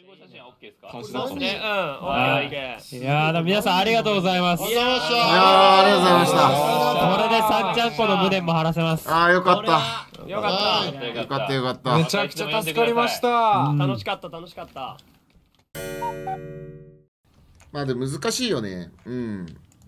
集合写真は OK ですかそうですね。うん。はいいやー、皆さんありがとうございます。いやー、ありがとうございました。これでさっちゃんこの無念も晴らせます。あー、よかった。よかった。よかった、よかった。めちゃくちゃ助かりました。楽しかった、楽しかった。まあで難しいよね。うん。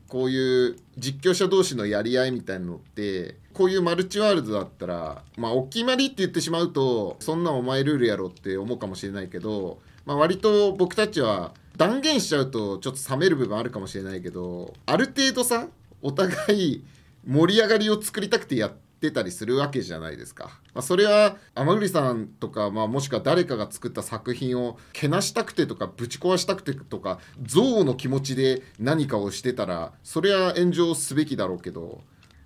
こういう実況者同士のやり合いみたいなのってこういうマルチワールドだったらまあお決まりって言ってしまうとそんなお前ルールやろって思うかもしれないけどまあ、割と僕たちは断言しちゃうとちょっと冷める部分あるかもしれないけどある程度さお互い盛り上がりを作りたくてやってたりするわけじゃないですか、まあ、それは天栗さんとか、まあ、もしくは誰かが作った作品をけなしたくてとかぶち壊したくてとか憎悪の気持ちで何かをしてたらそれは炎上すべきだろうけど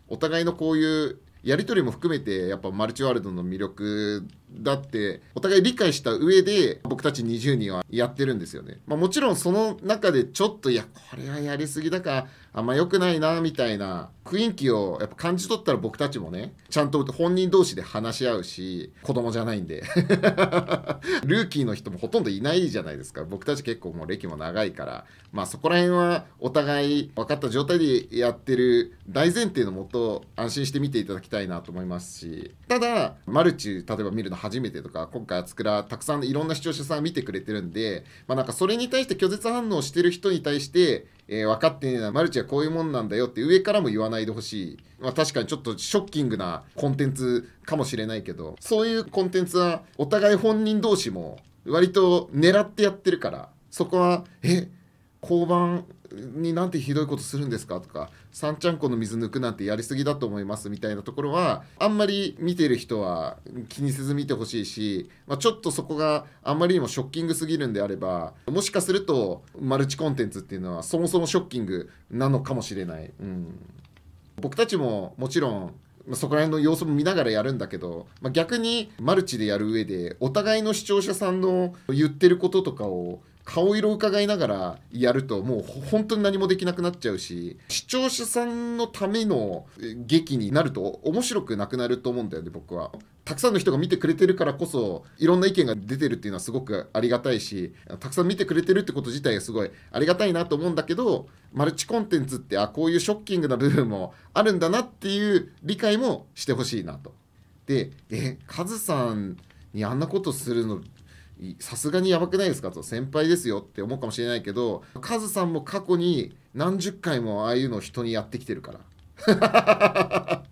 お互いのこういうやり取りも含めてやっぱマルチワールドの魅力だってお互い理解した上で僕たち20人はやってるんですよね、まあ、もちろんその中でちょっといやこれはやりすぎだからあんま良くないなみたいな雰囲気をやっぱ感じ取ったら僕たちもねちゃんと本人同士で話し合うし子供じゃないんで ルーキーの人もほとんどいないじゃないですか僕たち結構もう歴も長いからまあそこら辺はお互い分かった状態でやってる大前提のもと安心して見ていただきたいなと思いますしただマルチ例えば見るの初めてとか今回あつくらたくさんいろんな視聴者さん見てくれてるんで、まあ、なんかそれに対して拒絶反応してる人に対して、えー、分かってねえなマルチはこういうもんなんだよって上からも言わないでほしい、まあ、確かにちょっとショッキングなコンテンツかもしれないけどそういうコンテンツはお互い本人同士も割と狙ってやってるからそこはえっ交番になんてひどいことするんですかとか三ちゃんこの水抜くなんてやりすぎだと思いますみたいなところはあんまり見てる人は気にせず見てほしいし、まあ、ちょっとそこがあんまりにもショッキングすぎるんであればもしかするとマルチコンテンツっていうのはそもそもショッキングなのかもしれない。うん、僕たちももちろんそこら辺の様子も見ながらやるんだけど、まあ、逆にマルチでやる上でお互いの視聴者さんの言ってることとかを顔色を伺いながらやるともう本当に何もできなくなっちゃうし視聴者さんのための劇になると面白くなくなると思うんだよね僕は。たくさんの人が見てくれてるからこそいろんな意見が出てるっていうのはすごくありがたいしたくさん見てくれてるってこと自体がすごいありがたいなと思うんだけどマルチコンテンツってあこういうショッキングな部分もあるんだなっていう理解もしてほしいなと。でえカズさんにあんなことするのさすがにやばくないですかと先輩ですよって思うかもしれないけどカズさんも過去に何十回もああいうのを人にやってきてるから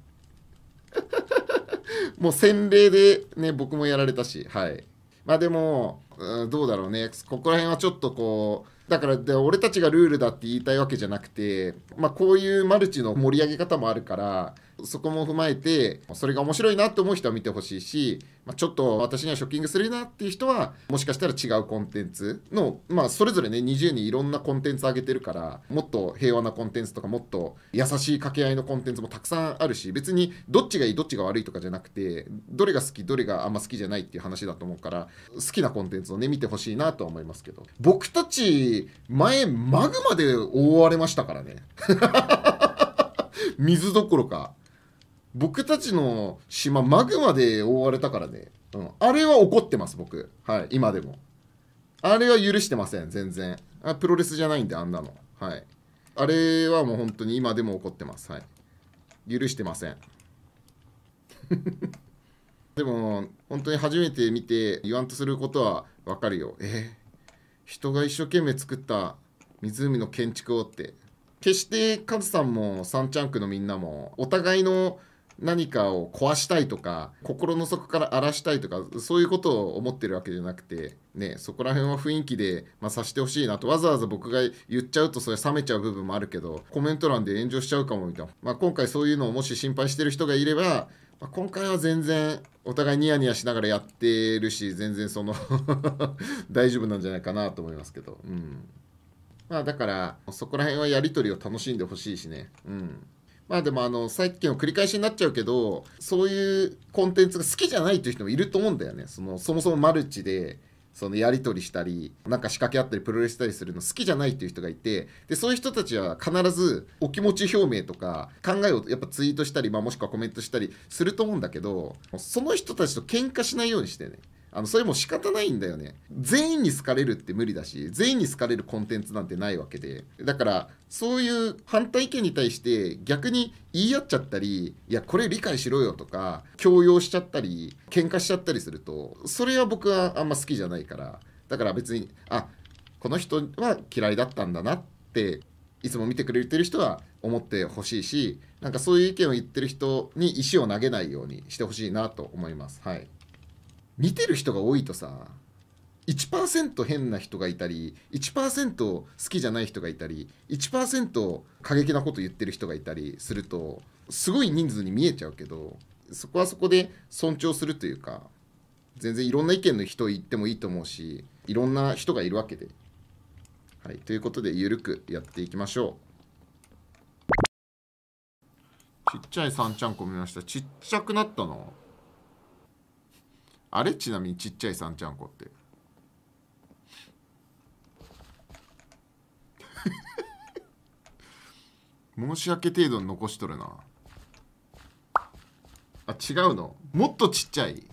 もう洗礼でね僕もやられたしはいまあでもどうだろうねここら辺はちょっとこうだからで俺たちがルールだって言いたいわけじゃなくて、まあ、こういうマルチの盛り上げ方もあるからそこも踏まえてそれが面白いなって思う人は見てほしいし、まあ、ちょっと私にはショッキングするなっていう人はもしかしたら違うコンテンツの、まあ、それぞれね20にいろんなコンテンツ上げてるからもっと平和なコンテンツとかもっと優しい掛け合いのコンテンツもたくさんあるし別にどっちがいいどっちが悪いとかじゃなくてどれが好きどれがあんま好きじゃないっていう話だと思うから好きなコンテンツをね見てほしいなとは思いますけど僕たち前マグマで覆われましたからね 水どころか僕たちの島マグマで覆われたからね、うん、あれは怒ってます僕はい今でもあれは許してません全然あプロレスじゃないんであんなのはいあれはもう本当に今でも怒ってますはい許してません でも本当に初めて見て言わんとすることはわかるよえー、人が一生懸命作った湖の建築をって決してカズさんもサンチャンクのみんなもお互いの何かを壊したいとか心の底から荒らしたいとかそういうことを思ってるわけじゃなくて、ね、そこら辺は雰囲気で、まあ、さしてほしいなとわざわざ僕が言っちゃうとそれ冷めちゃう部分もあるけどコメント欄で炎上しちゃうかもみたいな、まあ、今回そういうのをもし心配してる人がいれば、まあ、今回は全然お互いニヤニヤしながらやってるし全然その 大丈夫なんじゃないかなと思いますけど、うんまあ、だからそこら辺はやり取りを楽しんでほしいしね。うんまあでもあのさっきの繰り返しになっちゃうけどそういうコンテンツが好きじゃないという人もいると思うんだよねそのそもそもマルチでそのやり取りしたりなんか仕掛けあったりプロレスしたりするの好きじゃないっていう人がいてでそういう人たちは必ずお気持ち表明とか考えをやっぱツイートしたり、まあ、もしくはコメントしたりすると思うんだけどその人たちと喧嘩しないようにしてねあのそれも仕方ないんだよね全員に好かれるって無理だし全員に好かれるコンテンツなんてないわけでだからそういう反対意見に対して逆に言い合っちゃったりいやこれ理解しろよとか強要しちゃったり喧嘩しちゃったりするとそれは僕はあんま好きじゃないからだから別にあこの人は嫌いだったんだなっていつも見てくれてる人は思ってほしいしなんかそういう意見を言ってる人に石を投げないようにしてほしいなと思います。はい見てる人が多いとさ1%変な人がいたり1%好きじゃない人がいたり1%過激なこと言ってる人がいたりするとすごい人数に見えちゃうけどそこはそこで尊重するというか全然いろんな意見の人言ってもいいと思うしいろんな人がいるわけで。はい、ということでゆるくやっていきましょう。ちっちゃいさんちゃんこ見ました。ちっちゃくなったな。あれちなみにちっちゃいさんちゃんこって 申し訳程度に残しとるなあ違うのもっとちっちゃい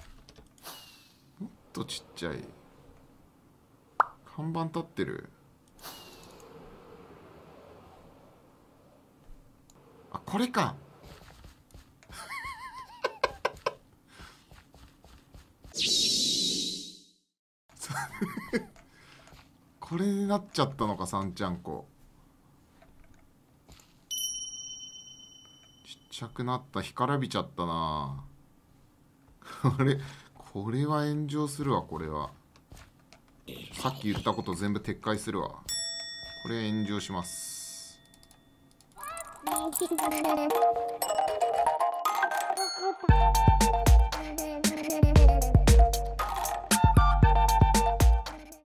もっとちっちゃい看板立ってるあこれかこれになっちゃったのかさんちゃんこちっちゃくなった干からびちゃったなあれこれは炎上するわこれはさっき言ったこと全部撤回するわこれ炎上します